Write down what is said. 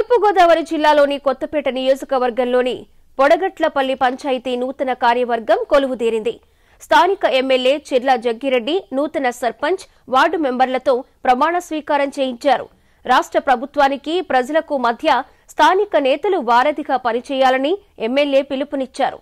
తూర్పుగోదావరి జిల్లాలోని కొత్తపేట నియోజకవర్గంలోని పొడగట్లపల్లి పంచాయతీ నూతన కార్యవర్గం కొలువుదీరింది స్థానిక ఎమ్మెల్యే చెర్ల జగ్గిరెడ్డి నూతన సర్పంచ్ వార్డు మెంబర్లతో ప్రమాణ స్వీకారం చేయించారు రాష్ట్ర ప్రభుత్వానికి ప్రజలకు మధ్య స్థానిక నేతలు వారధిగా పనిచేయాలని ఎమ్మెల్యే పిలుపునిచ్చారు